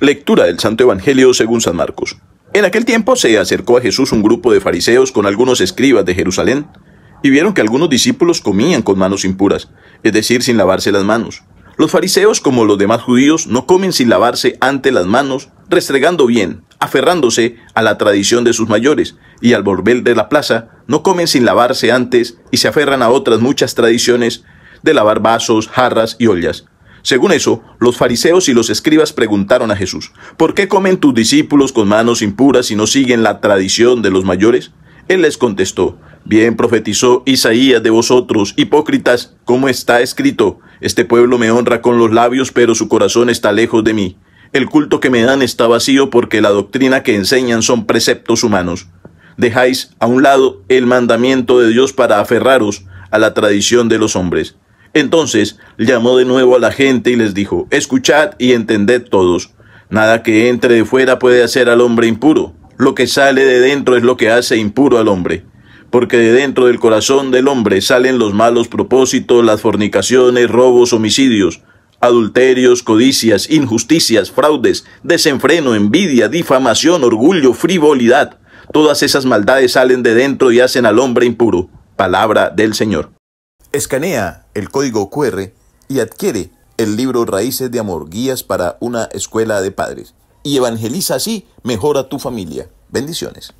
Lectura del Santo Evangelio según San Marcos. En aquel tiempo se acercó a Jesús un grupo de fariseos con algunos escribas de Jerusalén, y vieron que algunos discípulos comían con manos impuras, es decir, sin lavarse las manos. Los fariseos, como los demás judíos, no comen sin lavarse ante las manos, restregando bien, aferrándose a la tradición de sus mayores, y al volver de la plaza, no comen sin lavarse antes y se aferran a otras muchas tradiciones de lavar vasos, jarras y ollas. Según eso, los fariseos y los escribas preguntaron a Jesús, ¿por qué comen tus discípulos con manos impuras y no siguen la tradición de los mayores? Él les contestó, bien profetizó Isaías de vosotros, hipócritas, como está escrito, este pueblo me honra con los labios, pero su corazón está lejos de mí. El culto que me dan está vacío porque la doctrina que enseñan son preceptos humanos. Dejáis a un lado el mandamiento de Dios para aferraros a la tradición de los hombres. Entonces llamó de nuevo a la gente y les dijo, escuchad y entended todos, nada que entre de fuera puede hacer al hombre impuro, lo que sale de dentro es lo que hace impuro al hombre, porque de dentro del corazón del hombre salen los malos propósitos, las fornicaciones, robos, homicidios, adulterios, codicias, injusticias, fraudes, desenfreno, envidia, difamación, orgullo, frivolidad. Todas esas maldades salen de dentro y hacen al hombre impuro. Palabra del Señor. Escanea el código QR y adquiere el libro Raíces de Amor, Guías para una Escuela de Padres. Y evangeliza así, mejora tu familia. Bendiciones.